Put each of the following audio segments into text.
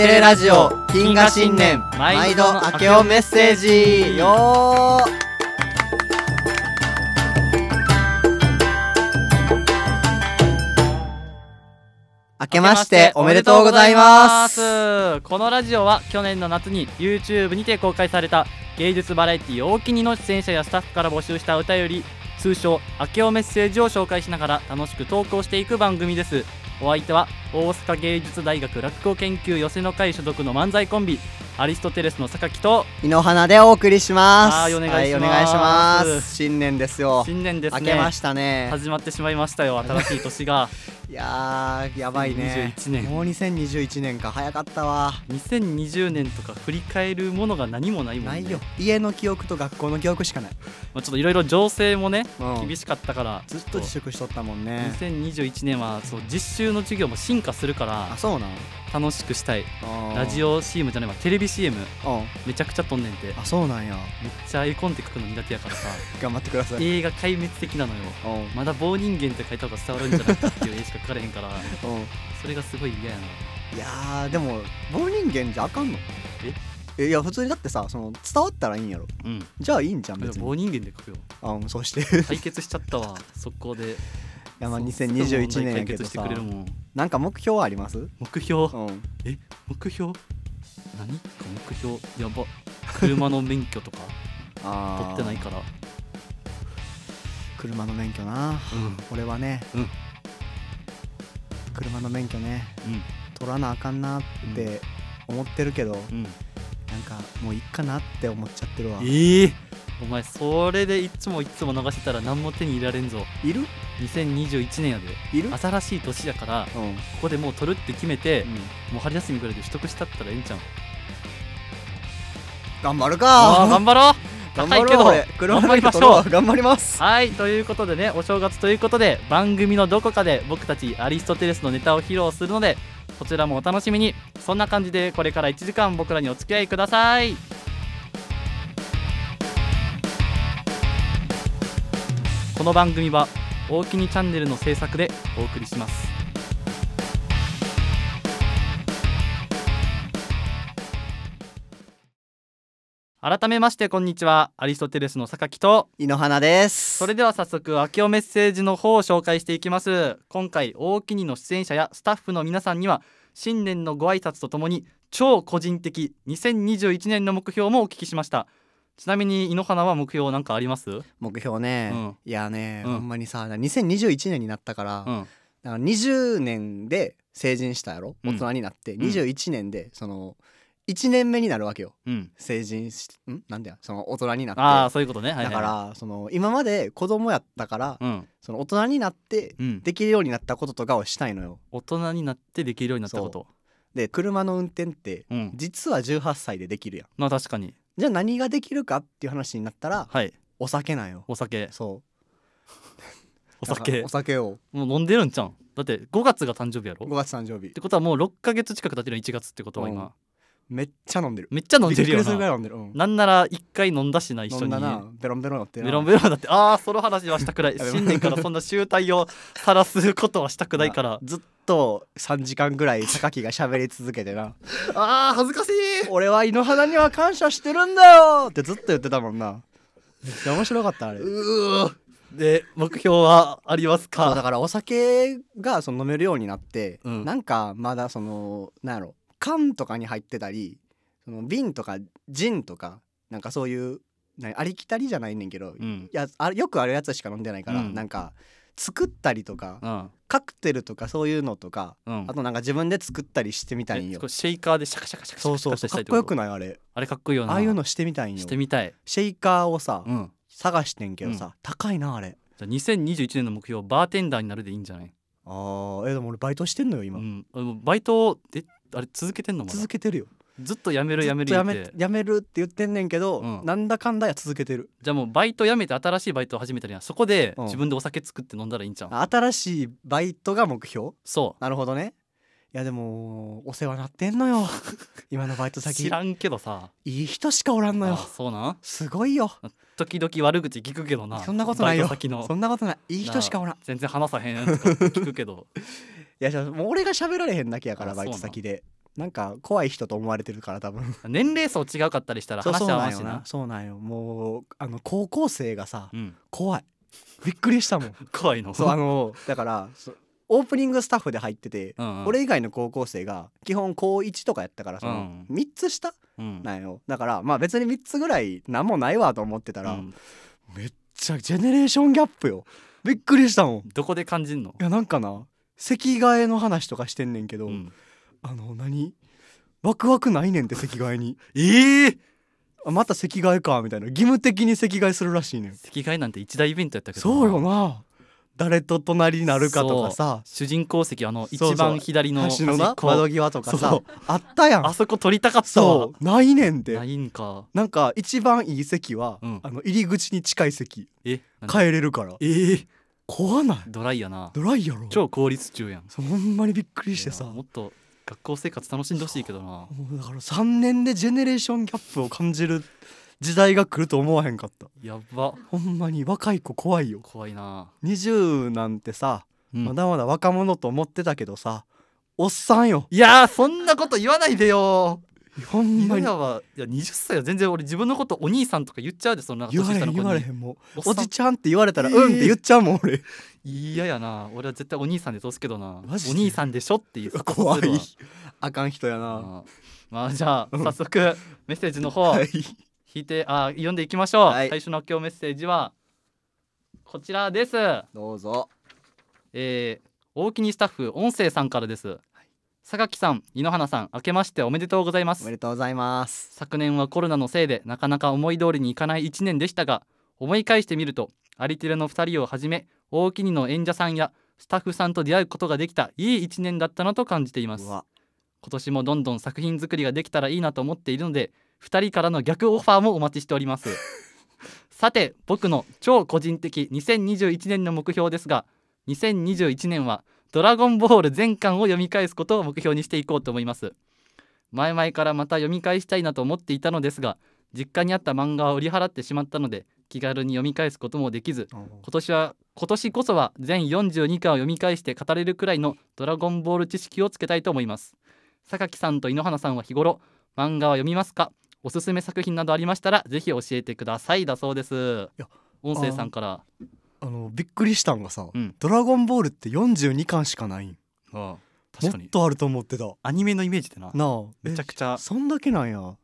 テレラジオ金河新年毎度明けおメッセージよー明けましておめでとうございますこのラジオは去年の夏に YouTube にて公開された芸術バラエティ大きにの出演者やスタッフから募集した歌より通称明けおメッセージを紹介しながら楽しく投稿していく番組ですお相手は大阪芸術大学落語研究寄せの会所属の漫才コンビアリストテレスの榊と井の花でお送りしますはいお願いします、新年ですよ新年です、ね、明けましたね始まってしまいましたよ新しい年が いややばいね2021年もう2021年か早かったわ2020年とか振り返るものが何もないもんねないよ家の記憶と学校の記憶しかないまあちょっといろいろ情勢もね、うん、厳しかったからずっと自粛しとったもんね2021年はそう実習中の授業も進化するからあそうなん楽しくしたいラジオ CM じゃないわテレビ CM めちゃくちゃ撮んねんてあそうなんやめっちゃ絵コンテ書くの苦手やからさ頑張ってください映画壊滅的なのよまだ棒人間って書いた方が伝わるんじゃないかっていう絵しか書かれへんから それがすごい嫌やないやでも棒人間じゃあかんのえいや普通にだってさその伝わったらいいんやろ、うん、じゃあいいんじゃん別に棒人間で書くよあそうして解決しちゃったわ速攻でやまあ2021年やけどさなんか目標はあります目標、うん、え目標何か目標やば車の免許とか 取ってないから車の免許な、うん、俺はね、うん、車の免許ね、うん、取らなあかんなって思ってるけど、うん、なんかもういっかなって思っちゃってるわええーお前それでいつもいつも流してたら何も手に入れられんぞいる2021年やでいる新しい年やから、うん、ここでもう取るって決めて、うん、もう春休みぐらいで取得したったらええんちゃう頑張るか頑張ろう頑張ろう頑張りましょう頑張りますはいということでねお正月ということで番組のどこかで僕たちアリストテレスのネタを披露するのでそちらもお楽しみにそんな感じでこれから1時間僕らにお付き合いくださいこの番組は大きにチャンネルの制作でお送りします改めましてこんにちはアリストテレスの榊と井ノ花ですそれでは早速秋尾メッセージの方を紹介していきます今回大きにの出演者やスタッフの皆さんには新年のご挨拶とともに超個人的2021年の目標もお聞きしましたちなみに井ノ花は目標なんかあります目標ね、うん、いやね、うん、ほんまにさ2021年になったから、うん、だから20年で成人したやろ大人になって、うん、21年でその1年目になるわけよ、うん、成人しんなんだよその大人になってああそういうことね、はいはい、だからその今まで子供やったから、うん、その大人になってできるようになったこととかをしたいのよ、大人になってできるようになったことで車の運転って、実は18歳でできるやんまあ確かにじゃあ何ができるかっていう話になったら、はい、お酒なんよお酒そう お酒お酒をもう飲んでるんちゃうんだって5月が誕生日やろ5月誕生日ってことはもう6か月近く経ってる1月ってことは今、めっちゃ飲んでるめっちゃ飲んでるよな飲んでる、うん、なんなら一回飲んだしな一緒にベロンベロンなってベロンベロンなってああその話はしたくない新年からそんな集大を晒すことはしたくないからずっと3時間ぐらい榊が喋り続けてな あー恥ずかしい俺は井の花には感謝してるんだよってずっと言ってたもんなめっちゃ面白かったあれうで目標はありますかだからお酒がその飲めるようになって、うん、なんかまだそのなんやろ缶とかに入ってたりその瓶とかジンとかなんかそういうありきたりじゃないねんけど、うん、やあよくあるやつしか飲んでないから、うん、なんか作ったりとか、うん、カクテルとかそういうのとか、うん、あとなんか自分で作ったりしてみたいんよシェイカーでシャカシャカシャカシャカそうそうかっこよくないあれあれかっこいいよなああいうのしてみたいんよしてみたいシェイカーをさ、うん、探してんけどさ、高いなあれじゃあ2021年の目標バーテンダーになるでいいんじゃないああ、えー、でも俺バイトしてんのよ今、バイトであれ続けてんの続けてるよずっとやめるやめるやめやめるって言ってんねんけど、うん、なんだかんだや続けてるじゃあもうバイトやめて新しいバイトを始めたりはそこで自分でお酒作って飲んだらいいんちゃう、うん、新しいバイトが目標そうなるほどねいやでもお世話なってんのよ 今のバイト先知らんけどさいい人しかおらんのよそうなんすごいよ時々悪口聞くけどなそんなことないよ先のそんなことないいい人しかおらん全然話さへんとか聞くけど やもう俺が喋られへんだけやからバイト先でなんか怖い人と思われてるから多分 年齢層違うかったりしたら話し合ないしなそうなんよもうあの高校生がさ、怖いびっくりしたもん 怖いのそうあのだからオープニングスタッフで入ってて、うんうん、俺以外の高校生が基本高1とかやったからその3つ下、うん、なんよだからまあ別に3つぐらい何もないわと思ってたら、うん、めっちゃジェネレーションギャップよびっくりしたもんどこで感じんのいやなんかな席替えの話とかしてんねんけど、うん、あの何ワクワクないねんって席替えに ええー、あまた席替えかみたいな義務的に席替えするらしいねん席替えなんて一大イベントやったけどそうよな誰と隣になるかとかさ主人公席あの一番左の端の窓際とかさあったやんあそこ取りたかったわないねんてないんかなんか一番いい席は、うん、あの入り口に近い席帰れるからええー怖ないドライやなドライやろ超効率中やんそうほんまにびっくりしてさもっと学校生活楽しんでほしいけどなだから3年でジェネレーションギャップを感じる時代が来ると思わへんかったやばほんまに若い子怖いよ怖いな20なんてさ、うん、まだまだ若者と思ってたけどさおっさんよいやそんなこと言わないでよほんまには20歳は全然俺自分のことお兄さんとか言っちゃうでその言われん言われへんもんおじちゃんって言われたらうんって言っちゃうもん俺嫌やな俺は絶対お兄さんで通すけどなお兄さんでしょっていう怖いあかん人やなまあじゃあ早速メッセージの方引いてあ読んでいきましょう最初の今日メッセージはこちらですどうぞえー、大きにスタッフ音声さんからです木さん井ノ原さん明けましておめでとうございますおめでとうございます昨年はコロナのせいでなかなか思い通りにいかない1年でしたが思い返してみるとアリティラの2人をはじめ大きにの演者さんやスタッフさんと出会うことができたいい1年だったなと感じています今年もどんどん作品作りができたらいいなと思っているので2人からの逆オファーもお待ちしております さて僕の超個人的2021年の目標ですが2021年は「ドラゴンボール全巻を読み返すことを目標にしていこうと思います前々からまた読み返したいなと思っていたのですが実家にあった漫画を売り払ってしまったので気軽に読み返すこともできず今年は今年こそは全42巻を読み返して語れるくらいの「ドラゴンボール」知識をつけたいと思います榊さんと井ノ原さんは日頃漫画は読みますかおすすめ作品などありましたらぜひ教えてくださいだそうです音声さんからあのびっくりしたんがさ、うんドラゴンボール」って42巻しかないんああ確かっにとあると思ってたアニメのイメージってななあめちゃくちゃそんだけなんや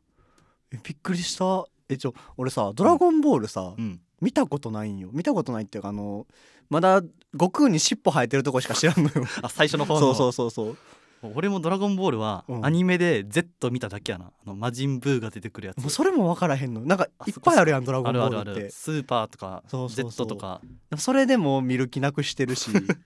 びっくりしたえちょ俺さ「ドラゴンボールさ」うん見たことないんよ見たことないっていうかあのまだ悟空に尻尾生えてるとこしか知らんのよあ最初の方のそうそうそうそう俺も「ドラゴンボール」はアニメで Z 見ただけやな、あの魔人ブーが出てくるやつもうそれも分からへんのなんかいっぱいあるやん「ドラゴンボール」ってスーパーとか Z とかそれでも見る気なくしてるし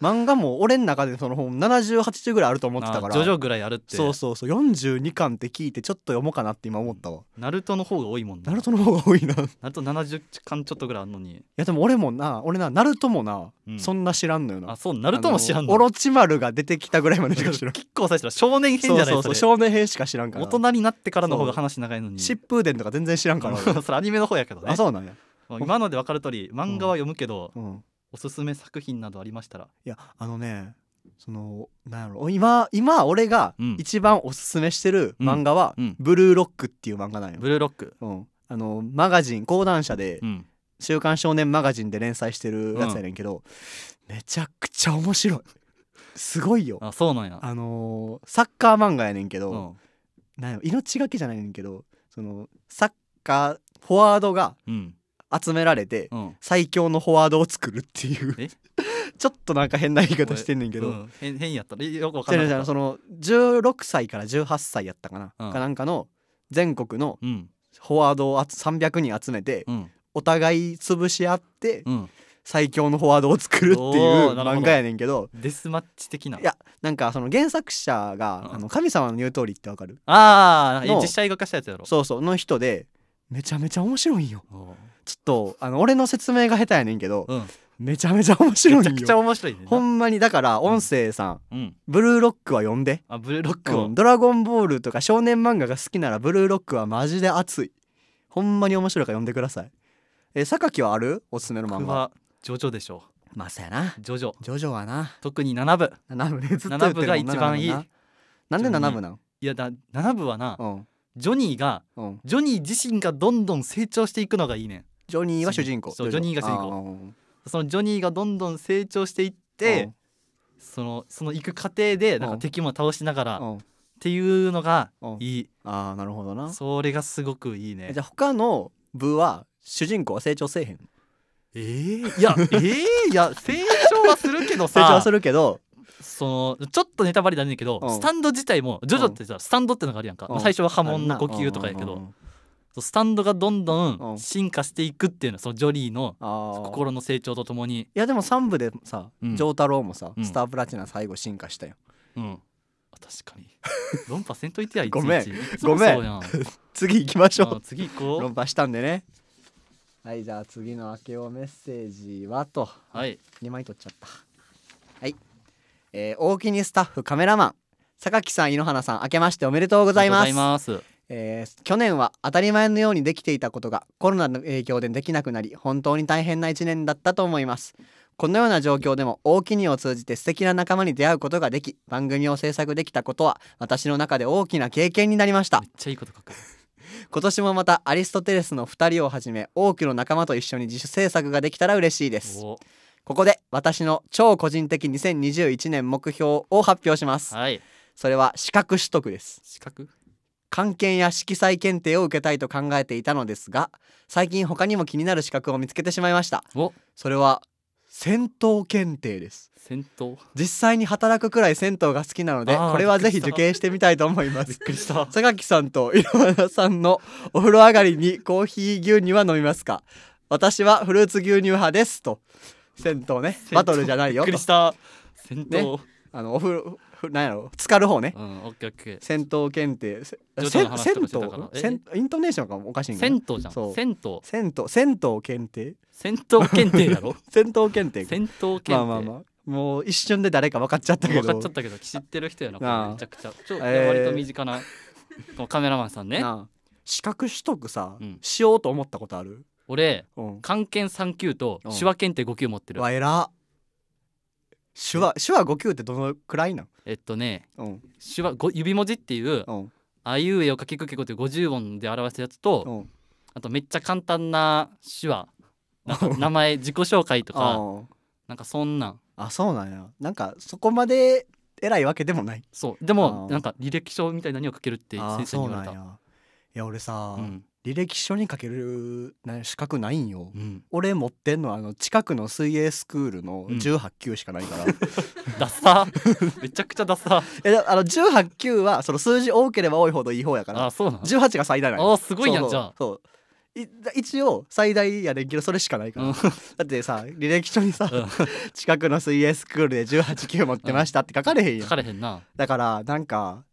漫画も俺の中でその本7080ぐらいあると思ってたから徐々ぐらいあるってそうそうそう42巻って聞いてちょっと読もうかなって今思ったわナルトの方が多いもんなナルトの方が多いなナルト70巻ちょっとぐらいあるのにいやでも俺もな俺なナルトもな、うん、そんな知らんのよなあそうナルトも知らんのオロチマルが出てきたぐらいまでしか知らん結構最初は少年編じゃないそう。少年編しか知らんから大人になってからの方が話長いのに疾風伝とか全然知らんから それアニメの方やけどねあそうなんや今ので分かる通り漫画は読むけど、うんうんおすすめ作品などありましたらいやあのねそのなんやろ今今俺が一番おすすめしてる漫画は「うんうん、ブルーロック」っていう漫画なんよ。ブルーロック、うん、あのマガジン講談社で、週刊少年マガジン」で連載してるやつやねんけど、めちゃくちゃ面白いすごいよあそうなんやあのー、サッカー漫画やねんけど、なんや命がけじゃないねんけどそのサッカーフォワードが、うん集められて、うん最強のフォワードを作るっていうえ ちょっとなんか変な言い方してんねんけど、うん変変やったらよくわかんないその16歳から18歳やったかな、うんかなんかの全国のフォワードを集300人集めて、うんお互い潰し合ってうん最強のフォワードを作るっていうなるほ漫画やねんけどデスマッチ的ないやなんかその原作者が、うんあの神様の言う通りってわかるああ実写映画化したやつやろそうそうの人でめちゃめちゃ面白いよおーちょっとあの俺の説明が下手やねんけど、うんめちゃめちゃ面白いよめちゃくちゃ面白いねほんまにだから音声さん、うんうん、ブルーロックは呼んであブルーロックを、うん、ドラゴンボール」とか少年漫画が好きならブルーロックはマジで熱いほんまに面白いから呼んでくださいえ榊はあるおすすめの漫画ジョジョでしょうまあ、そうやなジョジョジョジョはな特に7部7部ねずっと部が一番いいなんで7部なんいやだ7部はな、ジョニーが、ジョニー自身がどんどん成長していくのがいいねんジョニーは主人公そうジョニーが主人公そのジョニーがどんどん成長していってそのその行く過程でなんか敵も倒しながらっていうのがいいああなるほどなそれがすごくいいねじゃあ他の部は主人公は成長せえへんえー、いやえー、いや成長はするけどさ成長はするけどそのちょっとネタバレだねんけど、スタンド自体もジョジョってさ、スタンドってのがあるやんか、最初は波紋の呼吸とかやけど、スタンドがどんどん進化していくっていうのそのジョリーの心の成長とともにいやでも3部でさ丈太郎もさ、うん、スタープラチナ最後進化したよ、うん、確かに 論破せんといてやごめんごめん 次行きましょう次行こう論破したんでねはいじゃあ次の明けおメッセージはとはい2枚取っちゃったはいえー、大木にスタッフカメラマン榊さん井ノ原さん明けましておめでとうございますえー、去年は当たり前のようにできていたことがコロナの影響でできなくなり本当に大変な1年だったと思いますこのような状況でも大きにを通じて素敵な仲間に出会うことができ番組を制作できたことは私の中で大きな経験になりましためっちゃいいこと書く 今年もまたアリストテレスの2人をはじめ多くの仲間と一緒に自主制作ができたら嬉しいですここで私の超個人的2021年目標を発表します、はい、それは資格取得です資格漢検や色彩検定を受けたいと考えていたのですが最近他にも気になる資格を見つけてしまいましたそれは戦闘検定です銭湯実際に働くくらい戦闘が好きなのでこれはぜひ受験してみたいと思いますびっくりした榊さんと井原さんのお風呂上がりにコーヒー牛乳は飲みますか私はフルーツ牛乳派ですと戦闘ねバトルじゃないよびっくりした銭湯、ね、あのお風呂 なんやろ浸かる方ね、うん、オッケーオッケー戦闘検定戦闘イントネーションがおかしい銭じゃん戦闘戦闘銭湯検定戦闘検定やろ 検定戦闘検定まあまあまあもう一瞬で誰か分かっちゃったけど分かっちゃったけど知ってる人やなめちゃくちゃちょ、えー、割と身近なカメラマンさんね資格取得さ、うん、しようと思ったことある俺、うん、漢検3級と手話検定5級持ってるわえら手話手話5級ってどのくらいなんえっとねうん手話指文字っていううんあいうえおかきくけこっていう50音で表すやつうとんあとめっちゃ簡単な手話な名前自己紹介とかあなんかそんなんあそうなんやなんかそこまで偉いわけでもないそうでもーなんか履歴書みたいなのを書けるって先生にそう言わなれんたやいや俺さ、うん履歴書に書ける資格ないんよ、うん、俺持ってんのはあの近くの水泳スクールの18級しかないから、う ん、ダサめちゃくちゃダサえあの18級はその数字多ければ多いほどいい方やからあそうな18が最大なんあすごいやんじゃあそう一応最大やねんけどそれしかないから、うん、だってさ履歴書にさ、うん、近くの水泳スクールで18級持ってましたって書かれへんやん、書かれへんなだからなんか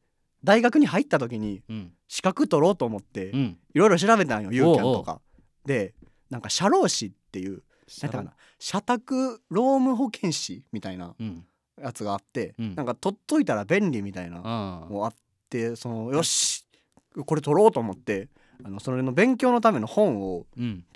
大学に入った時に、うん資格取ろうと思っていろいろ調べたんよ、うん、ユーキャンとか。おうおうでなんか社労士っていうなかな社宅労務保健師みたいなやつがあって、うん、なんか取っといたら便利みたいなもあってそのよしこれ取ろうと思ってあのそれの勉強のための本を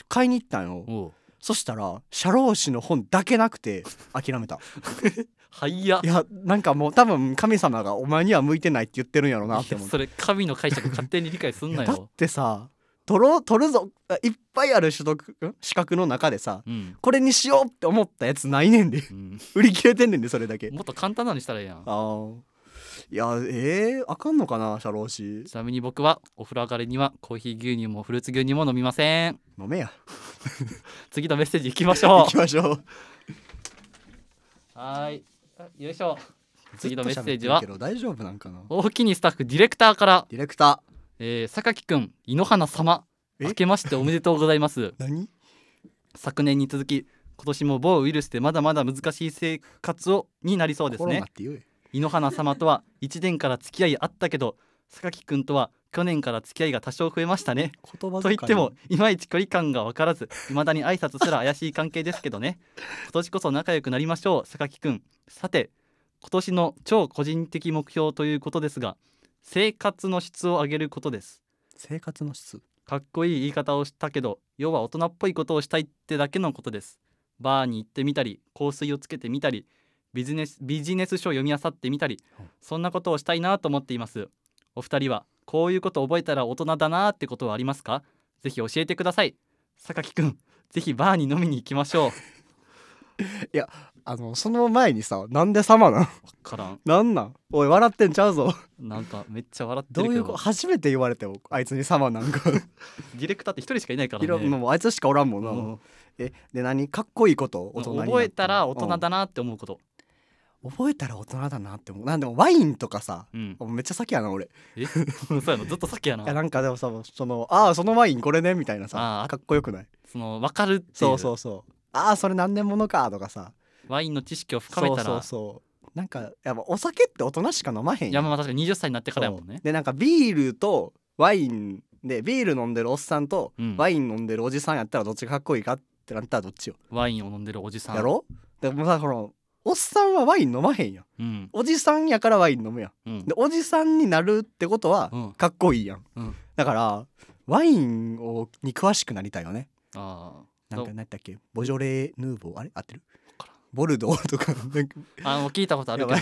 買いに行ったんよ。うんそしたら社労士の本だけなくて諦めた はいやいやなんかもう多分神様がお前には向いてないって言ってるんやろうなって思うそれ神の解釈勝手に理解すんなよだってさ取ろう取るぞいっぱいある取得資格の中でさ、うん、これにしようって思ったやつないねんで、うん、売り切れてんねんでそれだけもっと簡単なのにしたらええやんああいやえー、あかんのかな社労士ちなみに僕はお風呂上がりにはコーヒー牛乳もフルーツ牛乳も飲みません飲めや 次のメッセージいきましょういきましょうはいよいしょ次のメッセージは大丈夫なんかな大きにスタッフディレクターからディレクター、えー、榊君、井ノ花様明けましておめでとうございます 何昨年に続き今年も某ウイルスでまだまだ難しい生活をになりそうですね井ノ花様とは1年から付き合いあったけど榊君とは去年から付き合いが多少増えましたね言葉と言ってもいまいち距離感が分からずいまだに挨拶すら怪しい関係ですけどね今年こそ仲良くなりましょう榊くんさて今年の超個人的目標ということですが生活の質を上げることです生活の質かっこいい言い方をしたけど要は大人っぽいことをしたいってだけのことですバーに行ってみたり香水をつけてみたりビジネスビジネス書を読み漁ってみたりそんなことをしたいなと思っていますお二人はこういうこと覚えたら大人だなってことはありますかぜひ教えてください榊くんぜひバーに飲みに行きましょう いやあのその前にさなんで様なんからんなんなんおい笑ってんちゃうぞなんかめっちゃ笑ってるどういうこと初めて言われてよあいつに様なんか ディレクターって一人しかいないからねもうあいつしかおらんもんな、うん、えで何かっこいいこと大人に覚えたら大人だなって思うこと、覚えたら大人だなって思うなんでもワインとかさ、うん、めっちゃ先やな俺え そうやのずっと先やないやなんかでもさそのああそのワインこれねみたいなさあかっこよくないその分かるっていうそうそうそうああそれ何年ものかとかさワインの知識を深めたらそうそうそうなんかやっぱお酒って大人しか飲まへんいやまあ確かに20歳になってからやもんねでなんかビールとワインでビール飲んでるおっさんとワイン飲んでるおじさんやったらどっちがかっこいいかってなったらどっちよ、ワインを飲んでるおじさんやろでもさこのおっさんはワイン飲まへんやん、うん、おじさんやからワイン飲むやん、うん、でおじさんになるってことはかっこいいやん、うん、だからワインをに詳しくなりたいよねあなんか何だったっけボジョレ・ーヌーボーあれ合ってるボルドー とかなんかあの聞いたことあるけど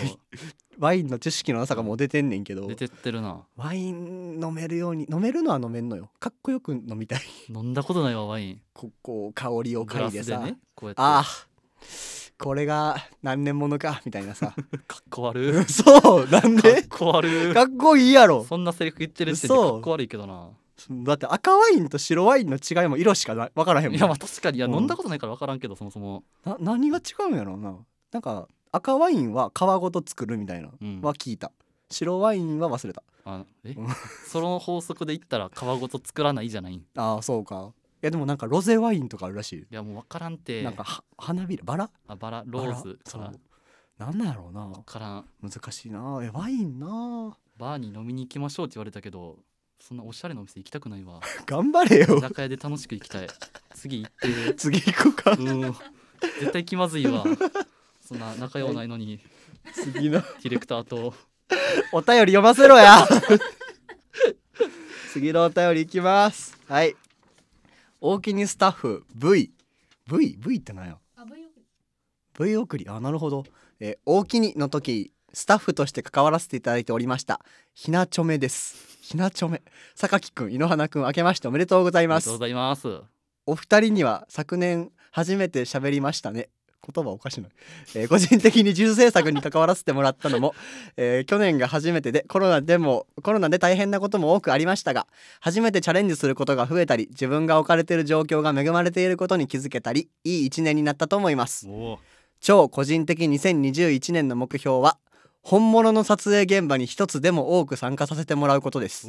ワインの知識のなさがもう出てんねんけど出てってるなワイン飲めるように飲めるのは飲めんのよかっこよく飲みたい飲んだことないわワインここ香りを嗅いでさで、ね、こうやってああこれが何年ものかみたいなさ かっこ悪いそうなんでかっこ悪いかっこいいやろそんなセリフ言ってる時点かっこ悪いけどなだって赤ワインと白ワインの違いも色しかわからへんもんいやまあ確かにいや、うん、飲んだことないからわからんけどそもそもな何が違うんやろうななんか赤ワインは皮ごと作るみたいな、は聞いた白ワインは忘れたあえその法則で言ったら皮ごと作らないじゃないああそうかやでもなんかロゼワインとかあるらしいいやもう分からんてなんか花びらバラあバラローズそらなんなやろうな分からん難しいなえワインなバーに飲みに行きましょうって言われたけどそんなおしゃれなお店行きたくないわ 頑張れよ居酒屋で楽しく行きたい次行って 次行こうかうん絶対気まずいわそんな仲良ないのに次のディレクターとお便り読ませろや 次のお便りいきますはい大きにスタッフ VVV v って何やあ V 送り V 送りあなるほど、えー、大きにの時スタッフとして関わらせていただいておりましたひなちょめですひなちょめ榊くん井ノ原くん明けましておめでとうございますお二人には昨年初めて喋りましたね言葉おかしいな、えー、個人的に自主制作に関わらせてもらったのも、えー、去年が初めてでコロナでもコロナで大変なことも多くありましたが初めてチャレンジすることが増えたり自分が置かれている状況が恵まれていることに気づけたりいい1年になったと思います超個人的2021年の目標は本物の撮影現場に一つでも多く参加させてもらうことです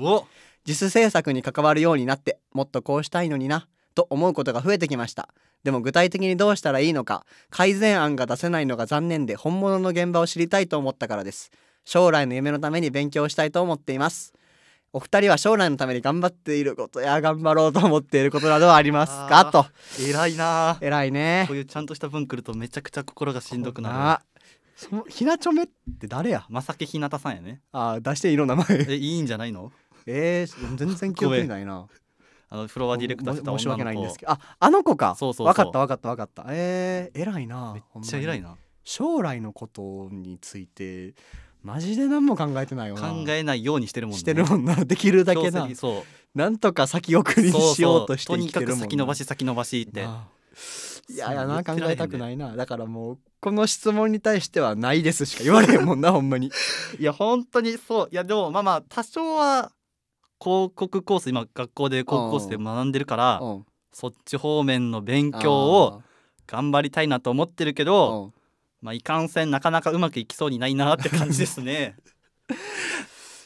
自主制作に関わるようになってもっとこうしたいのになと思うことが増えてきましたでも具体的にどうしたらいいのか改善案が出せないのが残念で本物の現場を知りたいと思ったからです将来の夢のために勉強したいと思っていますお二人は将来のために頑張っていることや頑張ろうと思っていることなどはありますかと偉いな偉いねこういうちゃんとした文来るとめちゃくちゃ心がしんどくなるそのひなちょめって誰やまさきひなたさんやねああ出していいの名前えいいんじゃないのえー、全然記憶にないなあのフロアディレクターしてた申し訳ないんですけどああの子かそうそう分かった分かった分かったえー、偉いなめっちゃ偉いな将来のことについてマジで何も考えてないよな考えないようにしてるもん、ね、してるもんなできるだけなそうなんとか先送りしようとして生きてるもん先延ばし先延ばしっていやいやな考えたくないな、だからもうこの質問に対してはないですしか言われへんもんなほんまに いや本当にそういやでもまあまあ多少は広告コース今学校で広告コースで学んでるから、うん、そっち方面の勉強を頑張りたいなと思ってるけど、うん、まあいかんせんなかなかうまくいきそうにないなって感じですね。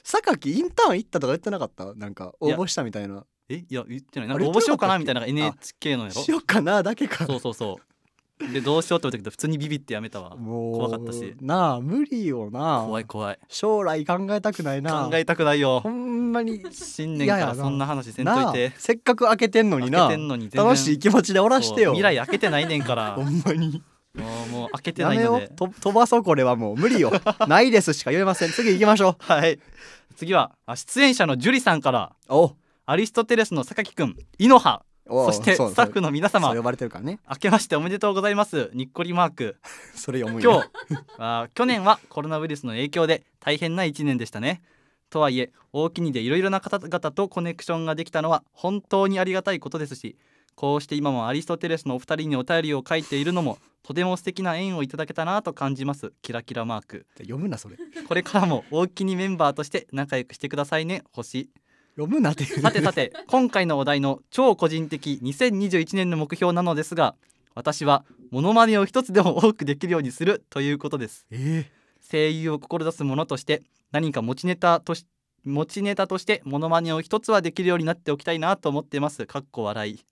榊インターン行ったとか言ってなかったなんか応募したみたいな。えいや言ってないなんか応募しようかなみたいな NHK のやろしようかなだけかそうそうそうでどうしようって思ったけど普通にビビってやめたわ怖かったしなあ無理よな怖い怖い将来考えたくないな考えたくないよほんまに新年からそんな話せんといてせっかく開けてんのにな楽しい気持ちでおらしてよ未来開けてないねんからほんまにもうもう開けてないので飛ばそうこれはもう無理よ ないですしか言えません次行きましょうはい次は出演者の樹里さんからおアリストテレスの榊君井ノ葉そしてスタッフの皆様呼ばれてるからね明けましておめでとうございますにっこりマークそれ読むよ今日あ去年はコロナウイルスの影響で大変な1年でしたねとはいえ大きにでいろいろな方々とコネクションができたのは本当にありがたいことですしこうして今もアリストテレスのお二人にお便りを書いているのもとても素敵な縁をいただけたなと感じますキラキラマーク読むなそれこれからも大きにメンバーとして仲良くしてくださいね星読むなてさてさて今回のお題の超個人的2021年の目標なのですが私はモノマネを一つでも多くできるようにするということです、えー、声優を志す者として何か持ちネタとし持ちネタとしてモノマネを一つはできるようになっておきたいなと思ってますかっこ笑い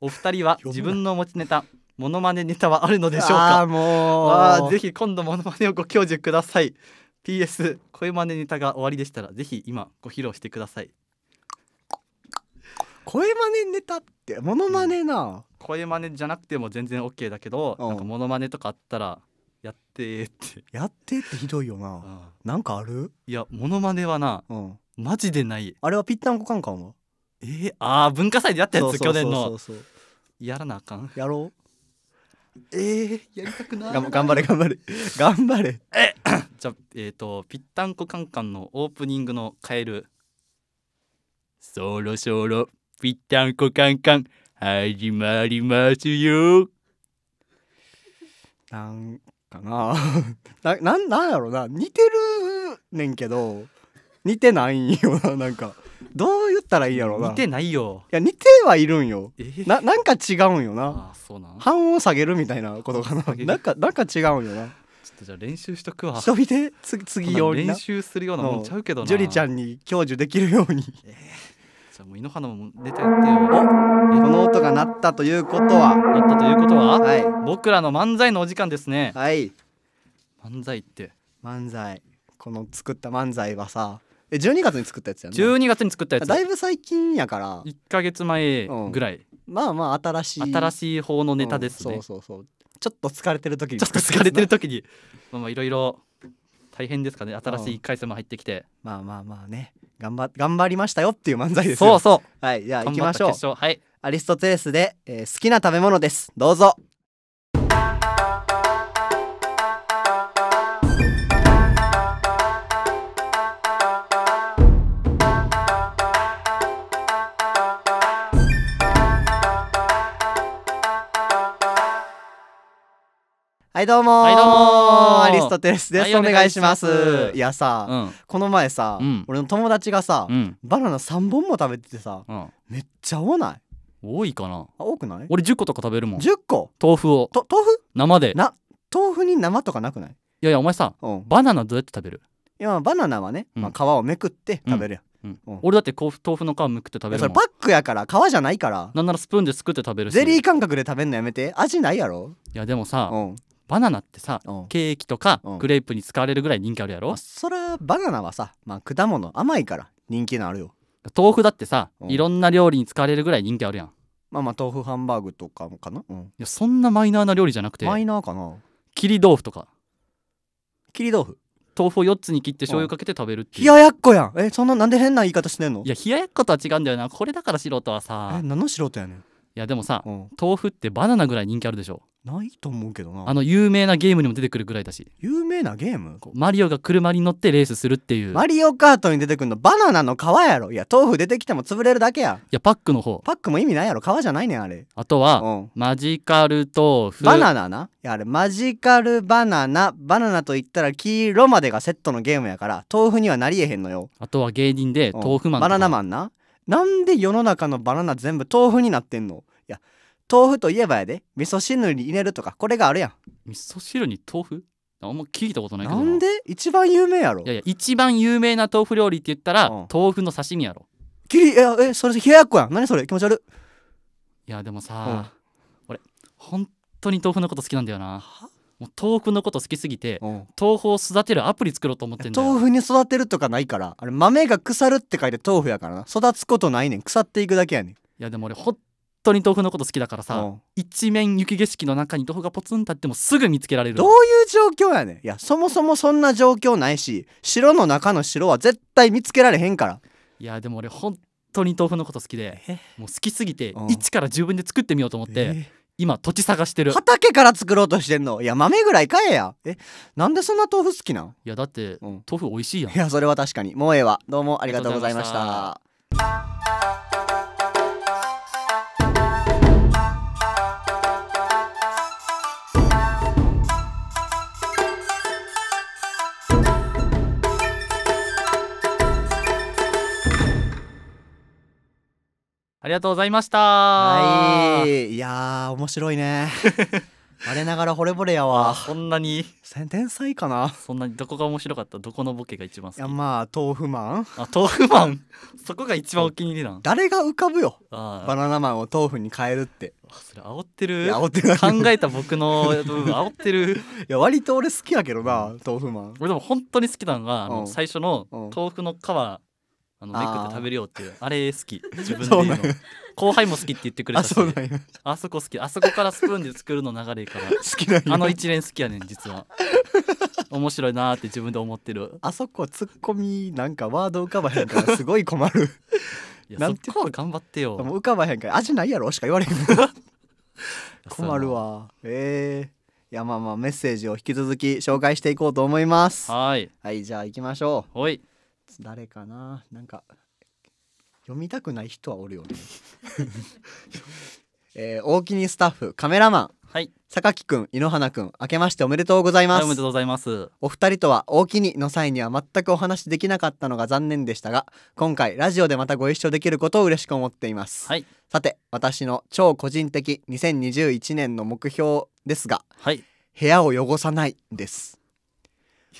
お二人は自分の持ちネタモノマネネタはあるのでしょうかあもうあぜひ今度モノマネをご教授ください PS 声真似ネタが終わりでしたらぜひ今ご披露してください声真似ネタってモノマネな、声真似じゃなくても全然 OK だけど、うんなんかモノマネとかあったらやってってやってってひどいよな、うんなんかあるいやモノマネはなうんマジでないあれはぴったんこカンカンはえー、あー文化祭でやったやつ去年のそうそうやらなあかんやろうえー、やりたくないが頑張れ頑張れ頑張れえじゃあえっ、と「ぴったんこカンカン」のオープニングのカエル「そろそろぴったんこカンカン始まりますよ。なんかな な、なんなんやろうな似てるねんけど似てないんよな なんかどう言ったらいいやろな似てないよいや似てはいるんよ、ななんか違うんよなあそうなん半音下げるみたいなことかななんかなんか違うんよなちょっとじゃあ練習しとくわ。人次用に練習するようなもんちゃうけどな。ジュちゃんに享受できるように、えー。さもう井ノ原も出てっていよおこの音が鳴ったということは鳴ったということは、はい、僕らの漫才のお時間ですねはい漫才って漫才この作った漫才はさえ12月に作ったやつやん、ね、12月に作ったやつだいぶ最近やから1か月前ぐらい、うん、まあまあ新しい新しい方のネタですね、うん、そうそうそうちょっと疲れてる時にちょっと疲れてる時にまあまあいろいろ大変ですかね新しい1回戦も入ってきてまあまあまあね頑張頑張りましたよっていう漫才ですよそうそうはいじゃあ行きましょうはいアリストテレスで、えー、好きな食べ物ですどうぞはいどうもはいどうもアリストテレスです、はい、お願いしますいやさ、うん、この前さ、うん、俺の友達がさ、うん、バナナ3本も食べててさ、めっちゃ多ない多いかな多くない俺10個とか食べるもん10個豆腐をと豆腐生でな豆腐に生とかなくないいやいやお前さ、バナナどうやって食べるいやバナナはね、まあ、皮をめくって食べるやんうんうん、俺だって豆腐豆腐の皮むくって食べるもんそれパックやから皮じゃないからなんならスプーンですくって食べるしゼリー感覚で食べんのやめて味ないやろいやでもさ、うん、バナナってさ、ケーキとかグレープに使われるぐらい人気あるやろ、まあ、そらバナナはさ、まあ、果物甘いから人気のあるよ豆腐だってさ、いろんな料理に使われるぐらい人気あるやんまあまあ豆腐ハンバーグとかもかな、いやそんなマイナーな料理じゃなくてマイナーかな切り豆腐とか切り豆腐豆腐を4つに切って醤油かけて食べるっていう、冷ややっこやんえそんななんで変な言い方してんのいや冷ややっことは違うんだよなこれだから素人はさえ何の素人やねんいやでもさ、豆腐ってバナナぐらい人気あるでしょないと思うけどなあの有名なゲームにも出てくるぐらいだし有名なゲームマリオが車に乗ってレースするっていうマリオカートに出てくるのバナナの皮やろいや豆腐出てきても潰れるだけやいやパックの方パックも意味ないやろ皮じゃないねんあれあとは、うん、マジカル豆腐バナナないやあれマジカルバナナバナナといったら黄色までがセットのゲームやから豆腐にはなりえへんのよあとは芸人で豆腐マン、うん、バナナマンななんで世の中のバナナ全部豆腐になってんのいや豆腐といえばやで味噌汁に入れるとかこれがあるやん味噌汁に豆腐あんま聞いたことないけどなんで一番有名やろいやいや一番有名な豆腐料理って言ったら、うん、豆腐の刺身やろきりいやえそれ冷ややっこやん何それ気持ち悪いやでもさ、うん、俺本当に豆腐のこと好きなんだよなもう豆腐のこと好きすぎて、うん、豆腐を育てるアプリ作ろうと思ってんだ豆腐に育てるとかないからあれ豆が腐るって書いて豆腐やからな育つことないねん腐っていくだけやねんいやでも俺本当に豆腐のこと好きだからさ、うん、一面雪景色の中に豆腐がポツンとあってもすぐ見つけられるどういう状況やねんいやそもそもそんな状況ないし城の中の城は絶対見つけられへんからいやでも俺本当に豆腐のこと好きでもう好きすぎて、一から自分で作ってみようと思って、今土地探してる畑から作ろうとしてんのいや豆ぐらい買えやえなんでそんな豆腐好きなんいやだって、うん、豆腐美味しいやんいやそれは確かにもうええわどうもありがとうございましたありがとうございましたはいいや面白いね 我ながら惚れ惚れやわそんなに天才かなそんなにどこが面白かったどこのボケが一番いやまあ豆腐マンあ豆腐マンそこが一番お気に入りな誰が浮かぶよバナナマンを豆腐に変えるってそれ煽ってる煽ってる考えた僕の部分 煽ってるいや割と俺好きやけどな豆腐マン俺でも本当に好きなのが、うん、最初の豆腐の皮あのあメックって食べるよっていうあれ好き自分で言うのう後輩も好きって言ってくれたしそあそこ好きあそこからスプーンで作るの流れから 好きなあの一連好きやねん実は面白いなーって自分で思ってるあそこツッコミなんかワード浮かばへんからすごい困る いやなんてそこは頑張ってよう浮かばへんから味ないやろしか言われへん 困るわえーいやまあまあメッセージを引き続き紹介していこうと思いますはいはいじゃあ行きましょうはい誰かななんか読みたくない人はおるよね えー、大きにスタッフカメラマンはい榊くん井ノ原くん明けましておめでとうございます、はい、おめでとうございますお二人とは大木にの際には全くお話できなかったのが残念でしたが今回ラジオでまたご一緒できることを嬉しく思っています、はい、さて私の超個人的2021年の目標ですが、はい、部屋を汚さないです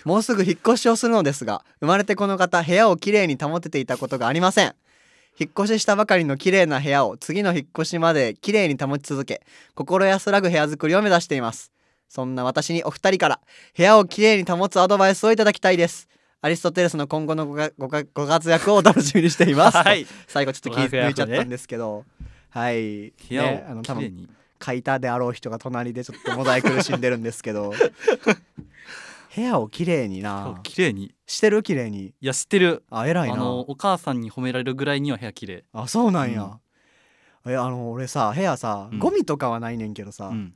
もうすぐ引っ越しをするのですが生まれてこの方部屋をきれいに保てていたことがありません引っ越ししたばかりのきれいな部屋を次の引っ越しまできれいに保ち続け心安らぐ部屋づくりを目指していますそんな私にお二人から部屋をきれいに保つアドバイスをいただきたいですアリストテレスの今後のごごご活躍をお楽しみにしています、はい、最後ちょっと気抜いちゃったんですけど、はい、部屋を、ね、多分書いたであろう人が隣でちょっとモザイクでんでるんですけど 部屋をきれいにな綺麗にしてるきれいにいや知ってるあ偉いなあのお母さんに褒められるぐらいには部屋きれいあそうなんや、えあの俺さ部屋さ、ゴミとかはないねんけどさ、うん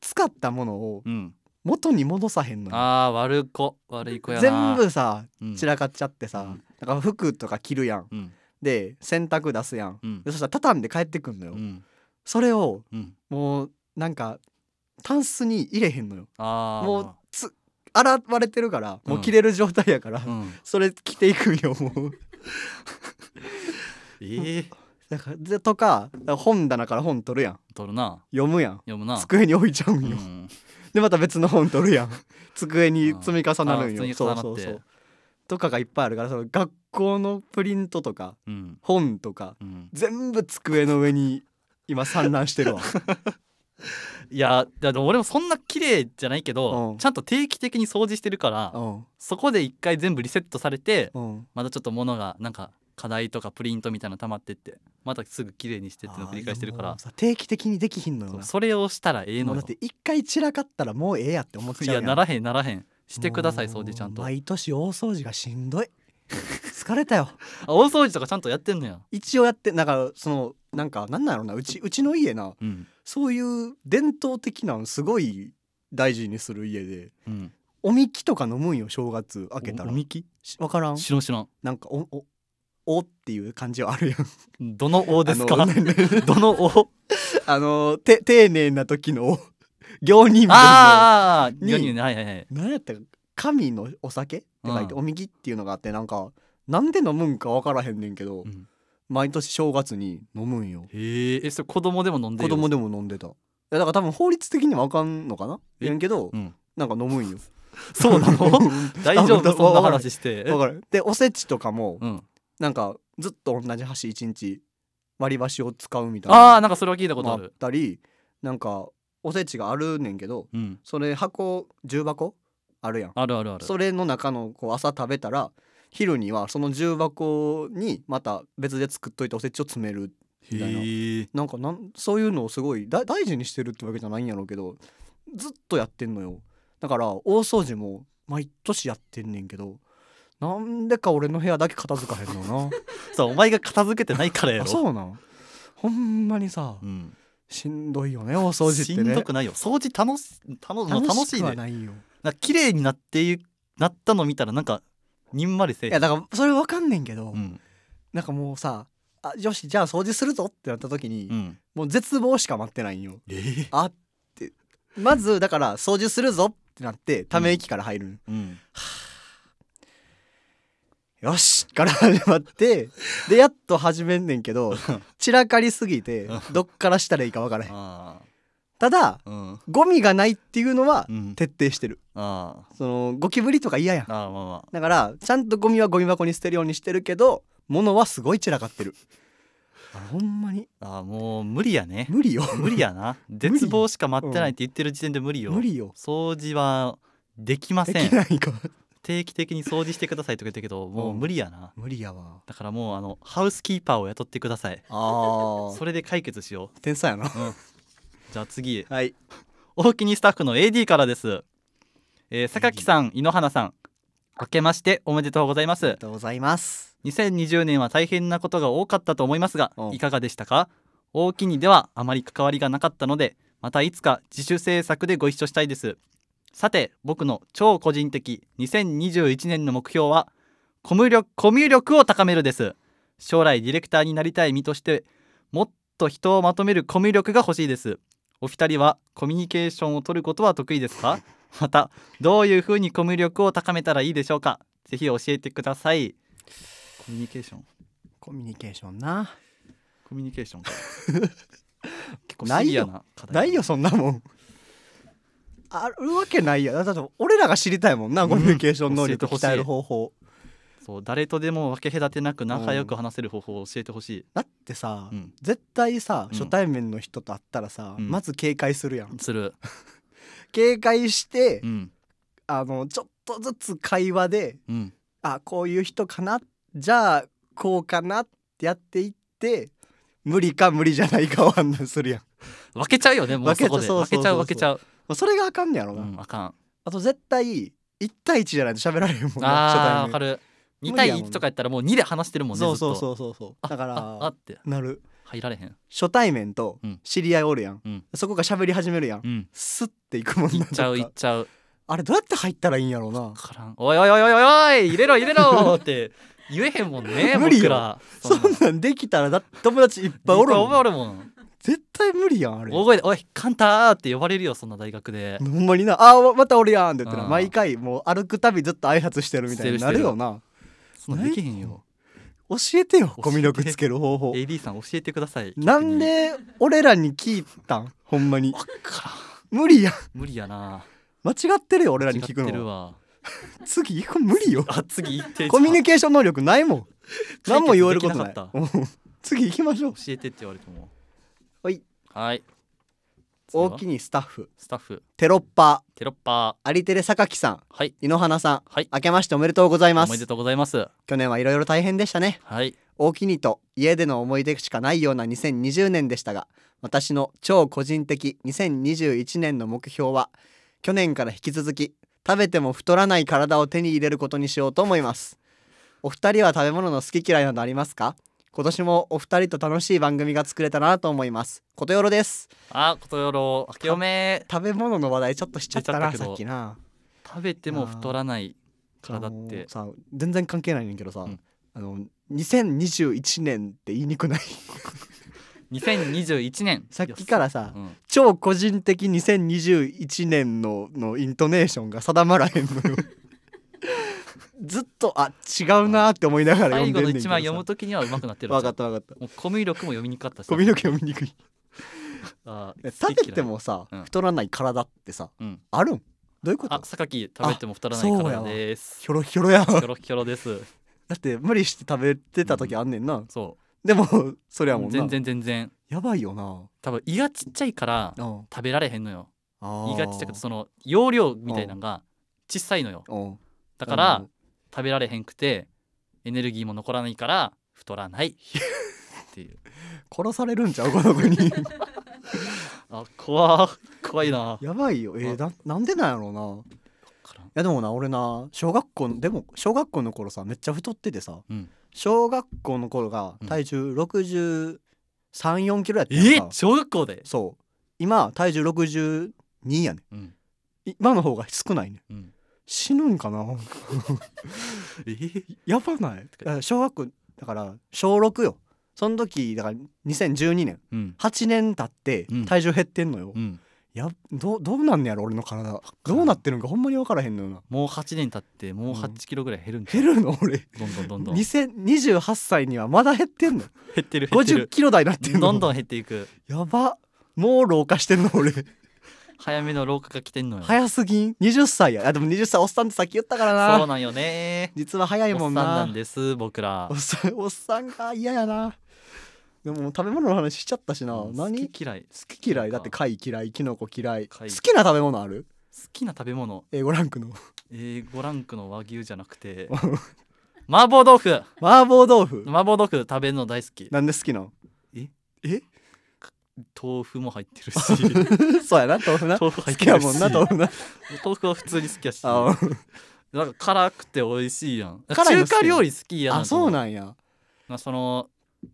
使ったものをうん元に戻さへんのよあ悪い子悪い子や全部さ散らかっちゃってさ、うんだから服とか着るやんうんで洗濯出すやんうんでそしたら畳んで帰ってくんのよ、うんそれをうんもうなんかタンスに入れへんのよああもうつ洗われてるからもう着れる状態やから、うん、それ着ていくんよもう ええーだかでとか本棚から本取るやん取るな読むやん読むな机に置いちゃうんよ、うん、でまた別の本取るやん机に積み重なるんよ、そうそうそうとかがいっぱいあるからその学校のプリントとか、うん、本とか、全部机の上に今散乱してるわ いやでも俺もそんな綺麗じゃないけど、うん、ちゃんと定期的に掃除してるから、うん、そこで一回全部リセットされて、うん、またちょっと物がなんか課題とかプリントみたいな溜まってってまたすぐ綺麗にしてっての繰り返してるから定期的にできひんのよそれをしたらええのよだって一回散らかったらもうええやって思っちゃうやんいやならへんならへんしてください掃除ちゃんと毎年大掃除がしんどい疲れたよ 大掃除とかちゃんとやってんのや一応やってなんかそのなんかなんなろうなうちうちの家な、うんそういう伝統的なんすごい大事にする家で、うん、おみきとか飲むんよ正月明けたらおみき分からん知らん知らんなんかおおおっていう感じはあるやん どのおですか どのお あのて丁寧な時の行人文ああ行人はいはいはい何やった神のお酒って書いて、おみぎっていうのがあってなんかなんで飲むんかわからへんねんけど、うん毎年正月に飲むんよへえそれ子供でも飲んで子供でも飲んでたいやだから多分法律的にはあかんのかな言うんけど、うんなんか飲むんよ そうなの 大丈夫そんな話してかでおせちとかもうんなんかずっと同じ箸一日割り箸を使うみたいなああなんかそれは聞いたことああったりなんかおせちがあるねんけどうんそれ箱重箱あるやんあるあるあるそれの中のこう朝食べたら昼にはその重箱にまた別で作っといたおせちを詰めるみたいななんかなんそういうのをすごい大事にしてるってわけじゃないんやろうけどずっとやってんのよだから大掃除も毎年やってんねんけどなんでか俺の部屋だけ片付かへんのな そうお前が片付けてないからやろそうなんほんまにさ、うん、しんどいよねお掃除ってねしんどくないよ掃除楽し楽楽しいね楽しないよ綺麗になっていなったの見たらなんかにんまりせいやだからそれわかんねんけど、うん、なんかもうさあよしじゃあ掃除するぞってなった時に、うん、もう絶望しか待ってないんよ、えー、あってまずだから掃除するぞってなってため息から入る、うん、よしから始まってでやっと始めんねんけど 散らかりすぎてどっからしたらいいか分からへんただ、うん、ゴミがないっていうのは徹底してる、うん、そのゴキブリとか嫌やん、まあまあ、だからちゃんとゴミはゴミ箱に捨てるようにしてるけど物はすごい散らかってるあほんまにあもう無理やね無理よ無理やな 絶望しか待ってないって言ってる時点で無理よ、無理よ掃除はできません定期的に掃除してくださいとか言ったけどもう無理やな、うん、無理やわだからもうあのハウスキーパーを雇ってくださいああそれで解決しよう天才やな、うんじゃあ次はい大きにスタッフの AD からです、えー、榊さん井ノ原さん明けましておめでとうございますありがとうございます2020年は大変なことが多かったと思いますがいかがでしたか大きにではあまり関わりがなかったのでまたいつか自主制作でご一緒したいですさて僕の超個人的2021年の目標はコミュ力コミュ力を高めるです将来ディレクターになりたい身としてもっと人をまとめるコミュ力が欲しいですお二人はコミュニケーションを取ることは得意ですか またどういうふうにコミュ力を高めたらいいでしょうかぜひ教えてくださいコミュニケーションコミュニケーションなコミュニケーション 結構シビアな課題ないよそんなもんあるわけないよだって俺らが知りたいもんな、コミュニケーション能力鍛える方法、そう誰とでも分け隔てなく仲良く話せる方法を教えてほしい、だってさ、うん、絶対さ初対面の人と会ったらさ、うん、まず警戒するやんする 警戒して、うん、あのちょっとずつ会話で、うん、あこういう人かなじゃあこうかなってやっていって無理か無理じゃないかを判断するやん分けちゃうよねもうそこで分けちゃう分けちゃうそれがあかんねやろな、うん、あかんあと絶対1対1じゃないと喋られるもんね初対面2対1とかやったらもう2で話してるもんねそうそうそうそうそうだからあってなる入られへん初対面と知り合いおるやん、うん、そこが喋り始めるやん、うん、スッていくもんいっちゃういっちゃうあれどうやって入ったらいいんやろうなからんおいおいおいおいおい入れろ入れろって言えへんもんね 無理らそんなんできたらだ友達いっぱいおるもんおるもん絶対無理やんあれ大声で「おいカンター!」って呼ばれるよそんな大学でほんまにな「あまたおるやん」って言ったら毎回もう歩くたびずっと挨拶してるみたいになるよなそんなできへんよ教えてよコミュ力つける方法 AD さん教えてくださいなんで俺らに聞いたん ほんまに無理や無理やな間違ってるよ俺らに聞くの 次行く無理よあ次行って コミュニケーション能力ないもん何も言われることない次行きましょう教えてって言われてもはいはい大きにスタッフスタッフテロッパーテロッパー有テレ榊さんはい井ノ原さんはい明けましておめでとうございますおめでとうございます去年はいろいろ大変でしたねはい大きにと家での思い出しかないような2020年でしたが私の超個人的2021年の目標は去年から引き続き食べても太らない体を手に入れることにしようと思いますお二人は食べ物の好き嫌いなどありますか今年もお二人と楽しい番組が作れたなと思いますことよろですあことよろ明けおめ食べ物の話題ちょっとしちゃったなさっきな食べても太らない体ってさ全然関係ないねんけどさ、うん、あの2021年って言いにくない2021年 さっきからさ、うん、超個人的2021年ののイントネーションが定まらへんのよずっとあ違うなって思いながら読んでん最後の一枚読むときにはうまくなってるわかったわかったもうコミュ力も読みにくかったコミュ力読みにくいあ食べてもさ、うん、太らない体ってさ、うん、あるんどういうことあ榊食べても太らない体ですひょろひょろやひょろひょろですだって無理して食べてた時あんねんな、うん、そうでもそりゃもう全然全然やばいよな多分胃がちっちゃいから食べられへんのよ胃がちっちゃくてその容量みたいなのが小さいのよだから食べられへんくてエネルギーも残らないから太らないっていう殺されるんちゃう この国 あ怖怖いなやばいよえー、ななんでなんやろうないやでもな俺な小学校でも小学校の頃さめっちゃ太っててさ、うん、小学校の頃が体重634、うん、キロやったえー、小学校でそう今体重62やね、うん、今の方が少ないね、うん、死ぬんかな えー、やばない小学だから小6よその時だから2012年、うん、8年経って体重減ってんのよ、うんやどどうなんねやろ俺の体どうなってるんかほんまに分からへんのよなもう8年経ってもう8キロぐらい減るん、うん、減るの俺どんどんどんどん2028歳にはまだ減ってんの減ってる減ってる50キロ台になってんのどんどん減っていくやばもう老化してんの俺早めの老化が来てんのよ早すぎん20歳やあでも20歳おっさんってさっき言ったからなそうなんよね実は早いもんなおっさんなんです僕らおっさんおっさんが嫌やなでも食べ物の話しちゃったしな、何好き嫌い好き嫌いだって貝嫌いキノコ嫌い好きな食べ物ある好きな食べ物 A5 ランクの A5 ランクの和牛じゃなくて 麻婆豆腐麻婆豆腐麻婆豆腐食べるの大好きなんで好きなのええ豆腐も入ってるし そうやな豆腐な豆腐入ってるし豆腐な豆腐は普通に好きやしなんか辛くて美味しいやん中華料理好きやなあそうなんやまあ、その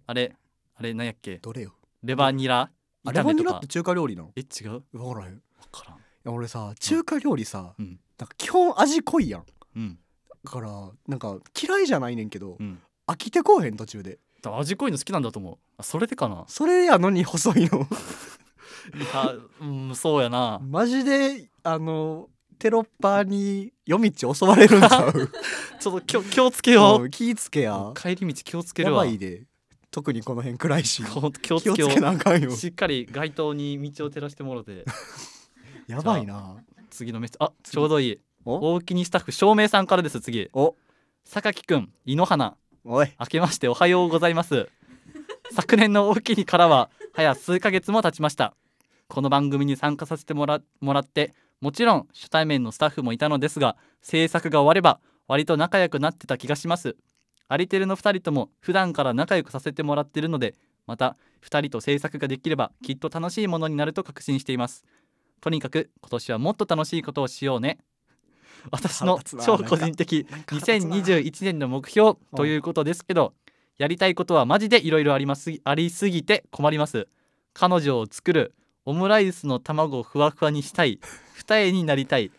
あれあれなんやっけどれよレバニラレバニラって中華料理のえ違う分からへん分からん俺さ中華料理さ、うん、なんか基本味濃いやん、うん、だからなんか嫌いじゃないねんけど、うん、飽きてこうへん途中で味濃いの好きなんだと思うそれでかなそれやのに細いのいやうんそうやなマジであのテロッパーに夜道襲われるんちゃう ちょっと気を気をつけよう、気を気つけや帰り道気をつけるわやばいで特にこの辺暗いし気をつけなあかんよしっかり街灯に道を照らしてもろて やばいな次のメッセあちょうどいい大木にスタッフ照明さんからです次お榊くん井ノ花おい明けましておはようございます昨年の大きにからは早数ヶ月も経ちましたこの番組に参加させてもらもらってもちろん初対面のスタッフもいたのですが制作が終われば割と仲良くなってた気がしますアリテルの2人とも普段から仲良くさせてもらってるのでまた2人と制作ができればきっと楽しいものになると確信していますとにかく今年はもっと楽しいことをしようね私の超個人的2021年の目標ということですけどやりたいことはマジでいろいろありますありすぎて困ります彼女を作るオムライスの卵をふわふわにしたい二重になりたい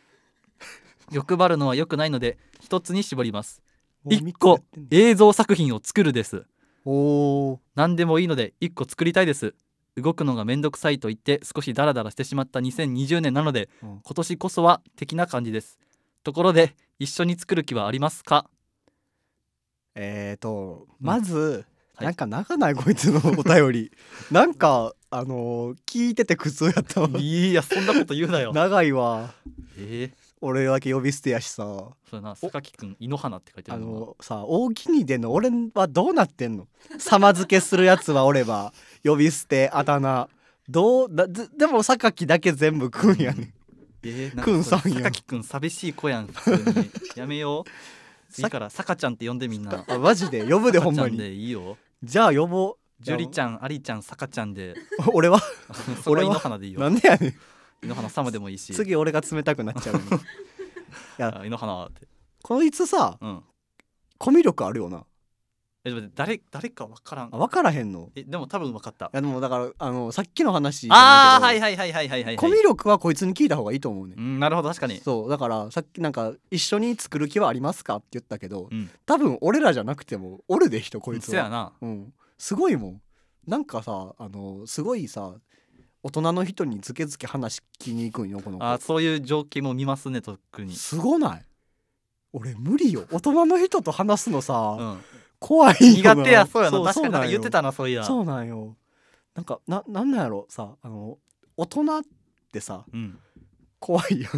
欲張るのは良くないので一つに絞ります一個映像作品を作るですお何でもいいので一個作りたいです動くのがめんどくさいと言って少しダラダラしてしまった2020年なので、今年こそは的な感じですところで一緒に作る気はありますかえーとまず、はいなんか長ないこいつのお便り なんかあのー聞いてて苦痛やったわいやそんなこと言うなよ長いわええ俺だけ呼び捨てやしさそうやな榊君井の花って書いてあるののさ大喜利での俺はどうなってんの様付けするやつはおれば呼び捨てあだ名どうだででも榊だけ全部食うんやねんえくんさんやんくん寂しい子やんやめよう次 からさかちゃんって呼んでみんなあマジで呼ぶでほんまにいいよじゃあ呼ぼうュリちゃんありちゃんさかちゃんで 俺 は俺は原でいいよなんでやねん井ノ原サムでもいいし次俺が冷たくなっちゃういや井ノ原ってこいつさ、うん、コミュ力あるよなえ誰誰か分からん分からへんのえでも多分分かったいやでもだからあのさっきの話ああはいはいはいはいはいはいコミュ力はこいつに聞いた方がいいと思うね、うん、なるほど確かにそうだからさっきなんか一緒に作る気はありますかって言ったけど、うん、多分俺らじゃなくてもおるで人こいつはそやな、うん、すごいもんなんかさあのすごいさ大人の人にずけずけ話聞きに行くんよこの子あそういう状況も見ますね特にすごない俺無理よ大人の人と話すのさ、うん怖い苦手やそうやな確かにな言ってたなそういやそうなんよなんかななんなんやろさあの大人ってさ、うん、怖いよ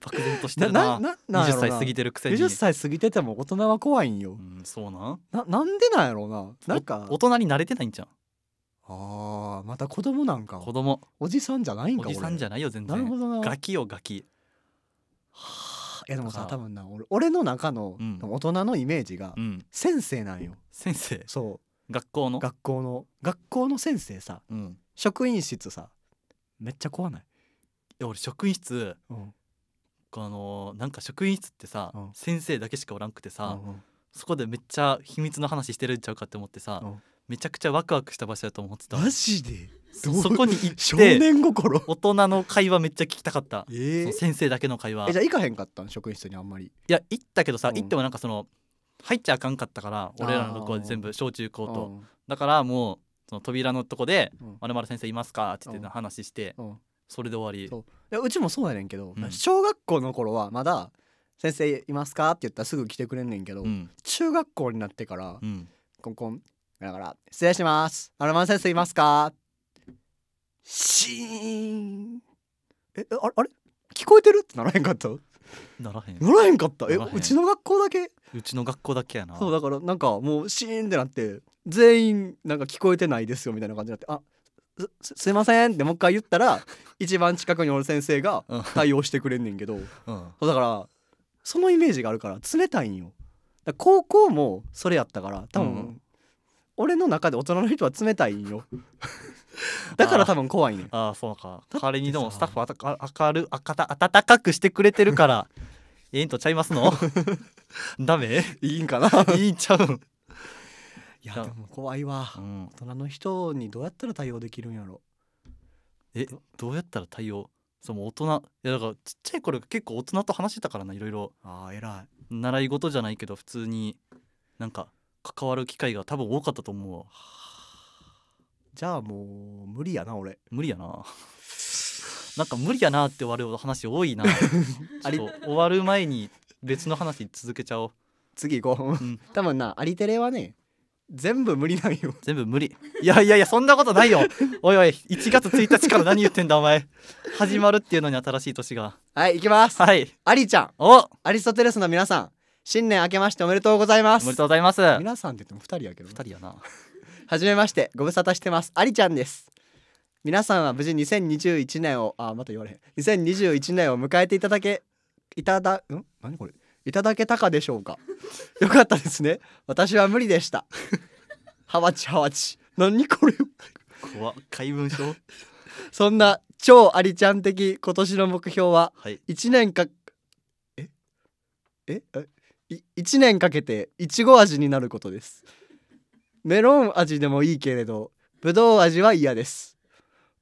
漠然としてるなななな20歳過ぎてるくせに20歳過ぎてても大人は怖いんよ、うん、そうなんななんでなんやろうななんか大人に慣れてないんじゃんあまた子供なんか子供おじさんじゃないんかおじさんじゃないよ全然なるほどなガキよガキやでもさ多分な俺俺の中の大人のイメージが先生なんよ、先生そう学校の学校の学校の先生さうん、職員室さめっちゃ怖ない、いや俺職員室うんあのーなんか職員室ってさ、うん先生だけしかおらんくてさ、うんそこでめっちゃ秘密の話してるんちゃうかって思ってさ、うんめちゃくちゃワクワクした場所だと思ってたマジで そこに行って少年心大人の会話めっちゃ聞きたかった、えー、先生だけの会話えじゃあ行かへんかったん職員室にあんまりいや行ったけどさ、うん、行ってもなんかその入っちゃあかんかったから俺らの学校は全部小中高とだからもうその扉のとこで「まるまる先生いますか?」って言って話して、それで終わりうちもそうやねんけど、うん、小学校の頃はまだ「先生いますか?」って言ったらすぐ来てくれんねんけど、うん、中学校になってから、うん、コンコンだから失礼します。まるまる先生いますか?」シーンえああれ聞こえてるってならへんかったならへんならへんかったえうちの学校だけうちの学校だけやなそうだからなんかもうシーンってなって全員なんか聞こえてないですよみたいな感じになってあすすいませんってもう一回言ったら 一番近くにおる先生が対応してくれんねんけど、うん、そうだからそのイメージがあるから冷たいんよ高校もそれやったから多分、うん、俺の中で大人の人は冷たいんよ だから多分怖いねああそうか仮にでもスタッフあたか明るあかた暖かくしてくれてるから ええんとちゃいますの ダメいいんかないいんちゃういやでも怖いわ、うん、大人の人にどうやったら対応できるんやろえどうやったら対応その大人いやだからちっちゃい頃結構大人と話してたからないろいろああ偉い習い事じゃないけど普通になんか関わる機会が多分多かったと思うじゃあもう無理やな俺無理やななんか無理やなって終わる話多いなあり 終わる前に別の話続けちゃおう次行こう、うん、多分なアリテレはね全部無理なんよ全部無理いやいやいやそんなことないよおいおい1月1日から何言ってんだお前始まるっていうのに新しい年がはい行きますはいアリちゃんおアリストテレスの皆さん新年明けましておめでとうございますおめでとうございます皆さんって言っても2人やけど2人やなはじめましてご無沙汰してますありちゃんです皆さんは無事2021年をあまた言われへん2021年を迎えていただけいただん何これいただけたかでしょうか よかったですね私は無理でしたハワチハワチ。何これ怖怪文書 そんな超ありちゃん的今年の目標は1年か、えええ1年かけていちご味になることですメロン味でもいいけれどぶどう味は嫌です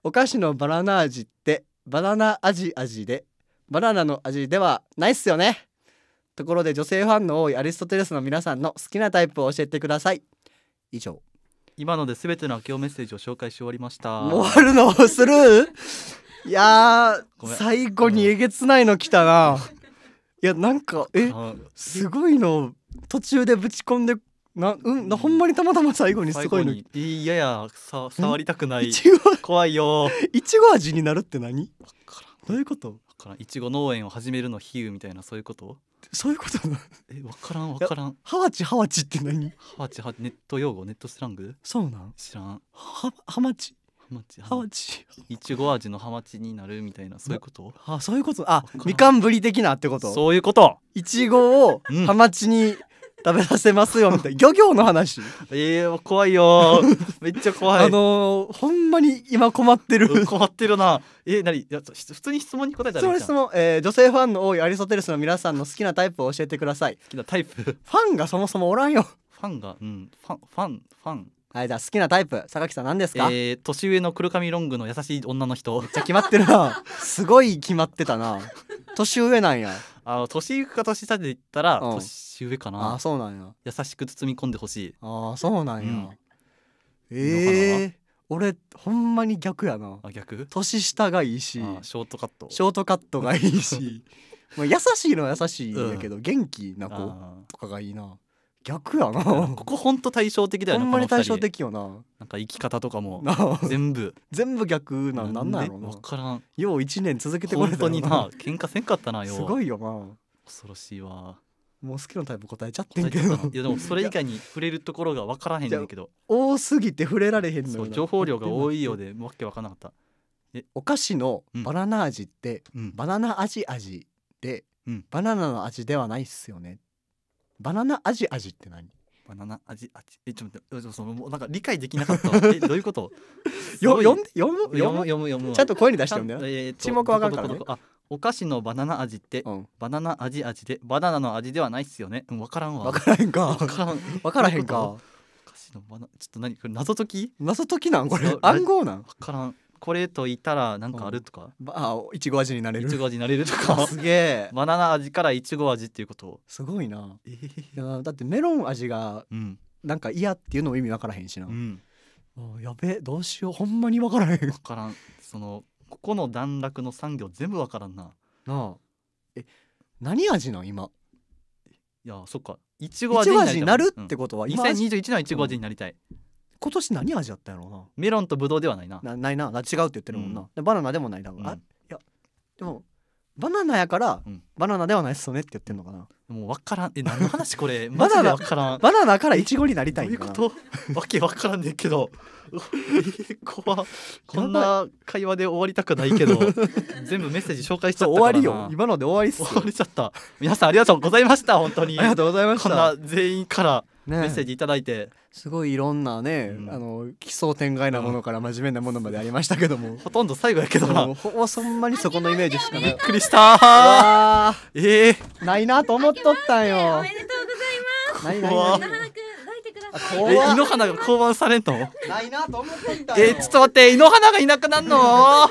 お菓子のバナナ味ってバナナ味味でバナナの味ではないっすよねところで女性ファンの多いアリストテレスの皆さんの好きなタイプを教えてください以上今ので全ての明けおメッセージを紹介し終わりましたもうあるのする いや最後にえげつないの来たな、いやなんかえすごいの途中でぶち込んでなうんほんまにたまたま最後にすごいのいややさ触りたくないいちご怖いよいちご味になるって何どういうことからいちご農園を始めるの比喩みたいなそういうことそういうことなえ分からん分からんハワチハワチって何ハワチハネット用語ネットスラングそうなん知らんはハマチハマチハマチいちご味のハマチになるみたいなそういうことあそういうことあみかんぶり的なってことそういうこといちごをハマチに食べさせますよみたいな漁業の話えー、怖いよ めっちゃ怖いあのー、ほんまに今困ってる困ってるなえー、何普通に質問に答えたら質問、えー、女性ファンの多いアリストテレスの皆さんの好きなタイプを教えてください好きなタイプファンがそもそもおらんよファンがうんファンファンファンはいじゃあ好きなタイプ榊さん何ですかえー、年上の黒髪ロングの優しい女の人めっちゃ決まってるなすごい決まってたな年上なんやあの年くか年下で言ったら、年上かあなそうなんや優しく包み込んでほしいああそうなんや、うんええー俺ほんまに逆やなあ逆年下がいいしショートカットショートカットがいいし まあ優しいのは優しいんだけど、元気な子とかがいいな逆やなここほんと対照的だよねほんまに対照的よななんか生き方とかも全部全部逆なんなんなんやろな分からんよう1年続けてこれたよな本当にな喧嘩せんかったなよすごいよな恐ろしいわもう好きなタイプ答えちゃってんけどいやでもそれ以外に触れるところが分からへんねんけど多すぎて触れられへんのよ情報量が多いようでわけ分からなかったお菓子のバナナ味って、うん、バナナ味味で、うん、バナナの味ではないっすよねバナナ味味って何バナナ味味えちょっと待ってそのもうなんか理解できなかった えどういうこと よ読んで読む読む読む読むちゃんと声に出して読んだよ、えー、沈黙わかるから、ね、どこどこどこあお菓子のバナナ味って、うん、バナナ味味でバナナの味ではないっすよねうん分からんわ分からへんか分からん分からへんかお菓子のバナちょっと何これ謎解き謎解きなんこれ暗号なん分からんこれといたらなんかあるとか、あいちご味になれるいちご味になれるとか すげえバナナ味からいちご味っていうことすごいな、えー、だってメロン味がなんか嫌っていうのも意味分からへんしな、うん、やべえどうしようほんまに分からへん分からんそのここの段落の産業全部分からんななあえ何味なん今いやそっかいちご味になるってことは、うん、2021年はいちご味になりたい、うん、今年何味だったやろうなメロンとブドウではないななないな違うって言ってるもんな、うんバナナでもないだろう、な、ういやでもバナナやから、うんバナナではないっすよねって言ってんのかなもう分からんえ何の話これ バナナからんバナナからイチゴになりたどういいうことわけ分からんねんけどえ こんな会話で終わりたくないけど 全部メッセージ紹介しちゃった終かわらなりよ今ので終わりっす終わりちゃった皆さんありがとうございました本当にありがとうございましこんな全員からメッセージいただいてすごいいろんなね、うん、あの奇想天外なものから真面目なものまでありましたけども、ほとんど最後やけどなほそんまにそこのイメージしかないびっくりしたええー、ないなと思っとったんよおめでとうございますえ、井の花が降板されんとないなと思ってんだえ、ちょっと待って、井の花がいなくなるの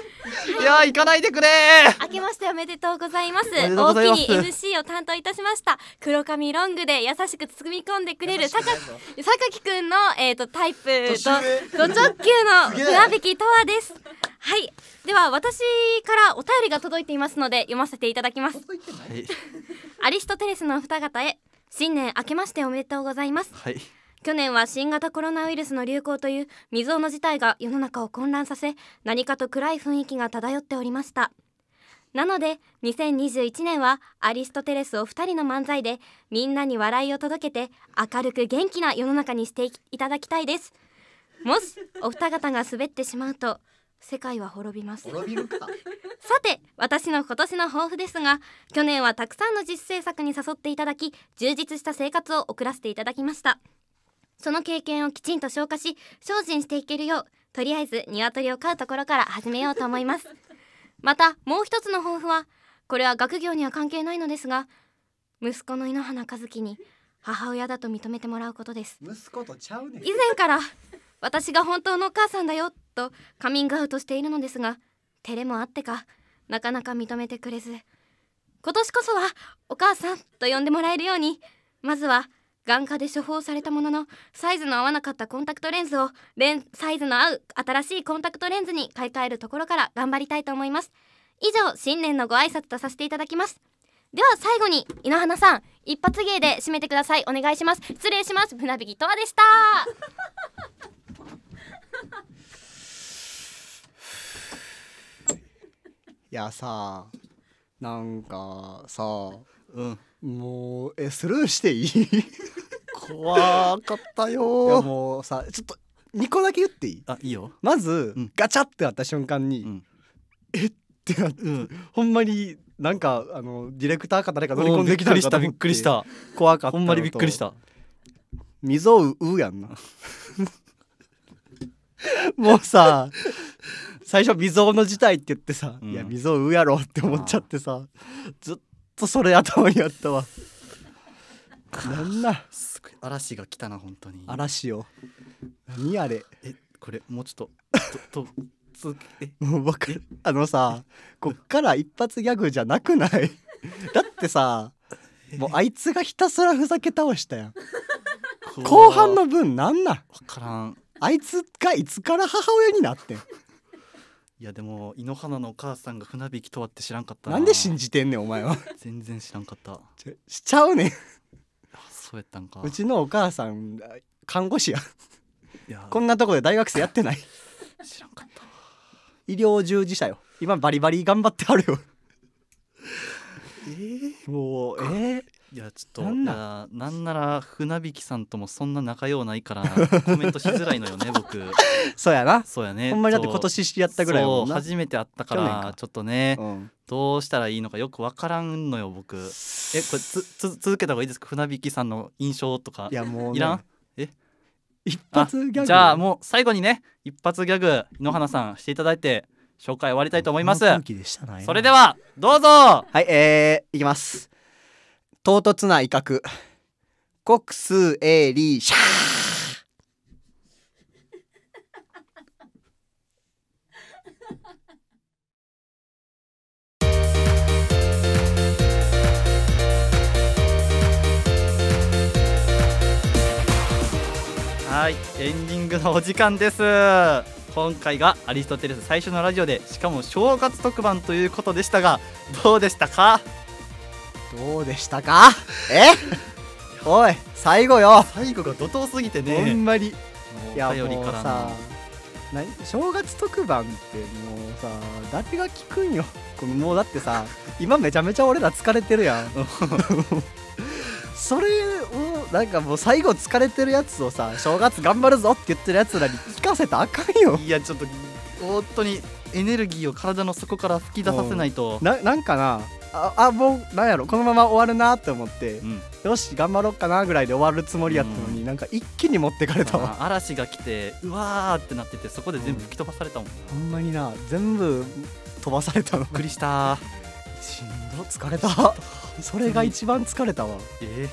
いや行かないでくれ明けましておめでとうございます大きに MC を担当いたしました黒髪ロングで優しく包み込んでくれる榊くんの、えーと、タイプとド直球の船引きとわですはいでは私からお便りが届いていますので読ませていただきますアリストテレスの二方へ新年明けましておめでとうございます、はい去年は新型コロナウイルスの流行という未曾有の事態が世の中を混乱させ何かと暗い雰囲気が漂っておりましたなので2021年はアリストテレスお二人の漫才でみんなに笑いを届けて明るく元気な世の中にしていただきたいですもしお二方が滑ってしまうと世界は滅びます滅びるかさて私の今年の抱負ですが去年はたくさんの実施制作に誘っていただき充実した生活を送らせていただきましたその経験をきちんと消化し精進していけるようとりあえず鶏を飼うところから始めようと思います またもう一つの抱負はこれは学業には関係ないのですが息子の井ノ原和樹に母親だと認めてもらうことです息子とちゃうね以前から私が本当のお母さんだよとカミングアウトしているのですが照れもあってかなかなか認めてくれず今年こそはお母さんと呼んでもらえるようにまずは眼科で処方されたもののサイズの合わなかったコンタクトレンズをレンサイズの合う新しいコンタクトレンズに買い替えるところから頑張りたいと思います以上新年のご挨拶とさせていただきますでは最後に井ノ花さん一発芸で締めてくださいお願いします失礼します船引きとはでした いやさなんかさうん、もうえスルーしていい怖かったよもうさちょっと2個だけ言っていいあいいよまず、うん、ガチャってあった瞬間に、うん、えってなって、うん、ほんまになんかあのディレクターか誰か乗り込んできたりしたびっくりした怖かったほんまにびっくりした溝をうやんなもうさ最初未曾有の事態って言ってさ、うん、いや未曾有やろって思っちゃってさずっとそれ頭にあったわなんだすごい嵐が来たな本当に嵐よ何あれえこれもうちょっとととつえもう僕あのさこっから一発ギャグじゃなくない だってさもうあいつがひたすらふざけ倒したやん後半の分なんなん分からんあいつがいつから母親になってんいやでも井ノ原のお母さんが船引きとはって知らんかったななんで信じてんねんお前は全然知らんかったちしちゃうねんあそうやったんかうちのお母さん看護師やいやこんなとこで大学生やってない知らんかった医療従事者よ今バリバリ頑張ってはるよえー、もうえー、いやちょっとなんなんなら船引さんともそんな仲ようないから コメントしづらいのよね僕 そうやなそうやねほんまにだって今年知り合ったぐらいも初めて会ったからちょっとね、うん、どうしたらいいのかよく分からんのよ僕えこれつつ続けた方がいいですか船引さんの印象とかいやもう、ね、いらんえ一発ギャグじゃあもう最後にね一発ギャグ野花さんしていただいて紹介終わりたいと思いますそれではどうぞはいえー、いきます唐突な威嚇。国数エリシャはい、エンディングのお時間です。今回がアリストテレス最初のラジオで、しかも正月特番ということでしたが、どうでしたか？どうでしたかえおい最後よ最後が怒涛すぎてねほんまにいやもうさ正月特番ってもうさ誰が聞くんよもうだってさ今めちゃめちゃ俺ら疲れてるやんそれをなんかもう最後疲れてるやつをさ正月頑張るぞって言ってるやつらに聞かせたらあかんよいやちょっと本当にエネルギーを体の底から吹き出させないとななんかなああもうなんやろこのまま終わるなって思って、うん、よし頑張ろうかなぐらいで終わるつもりやったのに、うん、なんか一気に持ってかれたわ嵐が来てうわーってなっててそこで全部吹き飛ばされたもん、ほんまにな全部飛ばされたのびっくりしたしんど疲れたそれが一番疲れたわえ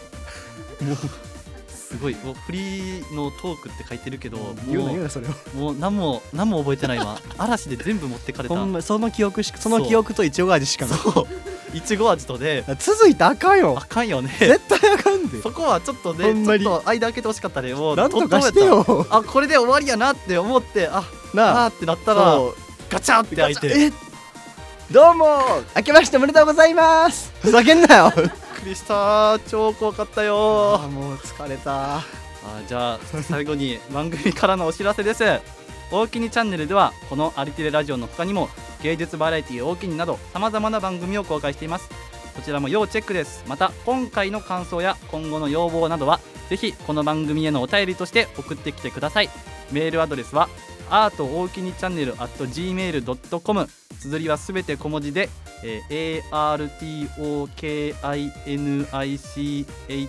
えー、すごいもうフリーのトークって書いてるけど、もう言うなそれをもう何も何も覚えてないわ嵐で全部持ってかれたほんまその記憶しその記憶とイチョウ味しかないいちご味とで続いてあかんよあかんよね絶対あかんでそこはちょっとねちょっと間開けてほしかったでもうなんとかしてよあこれで終わりやなって思ってあなあってなったらガチャって開いてどうも明けましておめでとうございますふざけんなよびっくりした超怖かったよあもう疲れたあじゃあ最後に番組からのお知らせです大きにチャンネルではこのアリテレラジオの他にも芸術バラエティー大きになどさまざまな番組を公開していますこちらも要チェックですまた今回の感想や今後の要望などはぜひこの番組へのお便りとして送ってきてくださいメールアドレスはアート大きにチャンネル at gmail.com 綴りはすべて小文字で、えー、artokinich at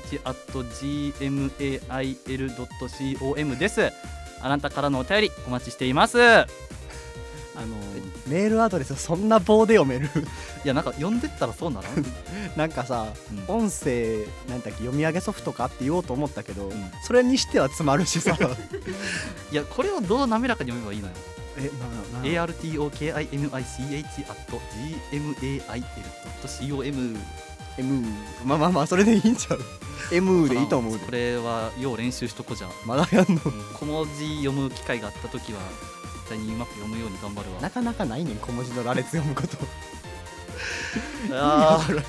gmail.com ですあなたからのお便りお待ちしていますあのメールアドレスそんな棒で読めるいやなんか読んでったらそうなの なんかさ、うん、音声なんだっけ読み上げソフトかって言おうと思ったけど、うん、それにしては詰まるしさ いやこれをどう滑らかに読めばいいのよえ ARTOKIMICH a gmail.com M まあまあまあそれでいいんちゃう M でいいと思うこれはよう練習しとこじゃまだやんの小文字読む機会があった時は絶対にうまく読むように頑張るわなかなかないねん小文字の羅列読むことああいや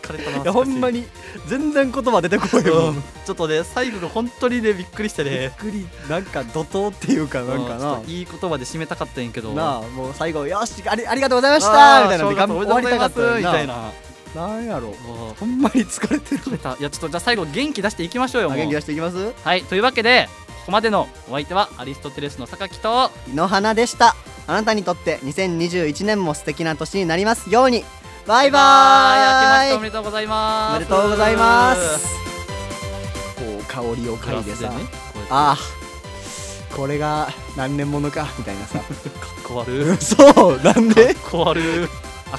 疲れたないやほんまに全然言葉出てこないよ、ちょっとね最後の本当にねびっくりしてねびっくりなんか怒涛っていうかなんかな、いい言葉で締めたかったんやけどなあもう最後よしありありがとうございましたみたいなで頑張りたかったみたいななんやろほんまに疲れてるいやちょっとじゃあ最後元気出していきましょうよ元気出していきますはいというわけでここまでのお相手はアリストテレスの榊と井の花でしたあなたにとって2021年も素敵な年になりますようにバイバーイおめでとうございますおめでとうございますこう香りを嗅いでさ、ね、ああこれが何年ものかみたいなさ かっこ悪 そうなんでかっこ悪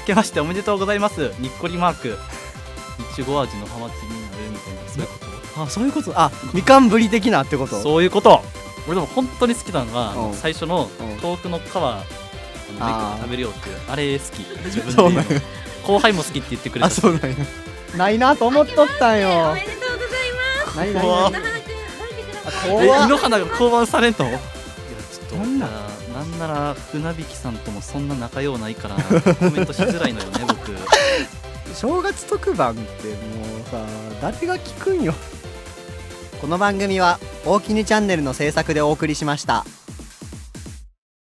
明けましておめでとうございますにっこりマークいちご味のハマチになるみたいなそういうことあそういうことあみかんぶり的なってことそういうこと俺でも本当に好きなのは最初の豆腐の皮食べるよっていうあれ好き自分で後輩も好きって言ってくれたあそうなんないなと思っとったんよおめでとうございますないないない井の花が降板されんといやちょっとどんななんなら船引さんともそんな仲ようないから コメントしづらいのよね僕正月特番ってもうさ誰が聞くんよこの番組は「大きにチャンネル」の制作でお送りしました。